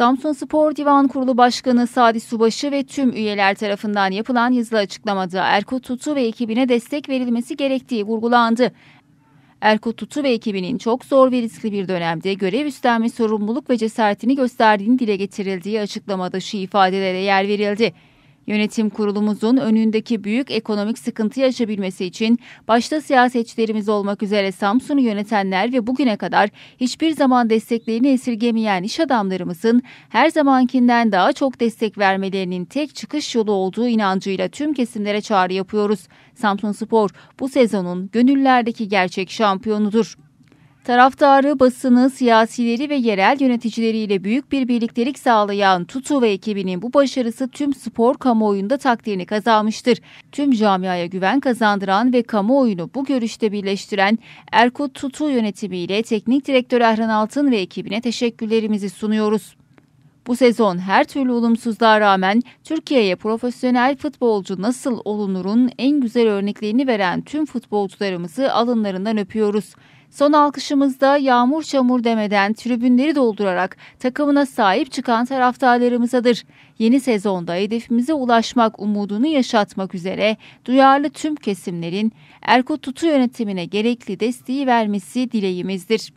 Samsun Spor Divan Kurulu Başkanı Sadi Subaşı ve tüm üyeler tarafından yapılan yazılı açıklamada Erkut Tutu ve ekibine destek verilmesi gerektiği vurgulandı. Erkut Tutu ve ekibinin çok zor ve riskli bir dönemde görev üstlenme sorumluluk ve cesaretini gösterdiğini dile getirildiği açıklamada şu ifadelere yer verildi. Yönetim kurulumuzun önündeki büyük ekonomik sıkıntı yaşayabilmesi için başta siyasetçilerimiz olmak üzere Samsun'u yönetenler ve bugüne kadar hiçbir zaman desteklerini esirgemeyen iş adamlarımızın her zamankinden daha çok destek vermelerinin tek çıkış yolu olduğu inancıyla tüm kesimlere çağrı yapıyoruz. Samsun Spor bu sezonun gönüllerdeki gerçek şampiyonudur. Taraftarı, basını, siyasileri ve yerel yöneticileriyle büyük bir birliktelik sağlayan Tutu ve ekibinin bu başarısı tüm spor kamuoyunda takdirini kazanmıştır. Tüm camiaya güven kazandıran ve kamuoyunu bu görüşte birleştiren Erkut Tutu yönetimiyle Teknik Direktör Ahran Altın ve ekibine teşekkürlerimizi sunuyoruz. Bu sezon her türlü olumsuzluğa rağmen Türkiye'ye profesyonel futbolcu nasıl olunurun en güzel örneklerini veren tüm futbolcularımızı alınlarından öpüyoruz. Son alkışımızda yağmur çamur demeden tribünleri doldurarak takımına sahip çıkan taraftarlarımızadır. Yeni sezonda hedefimize ulaşmak umudunu yaşatmak üzere duyarlı tüm kesimlerin Erkut Tutu yönetimine gerekli desteği vermesi dileğimizdir.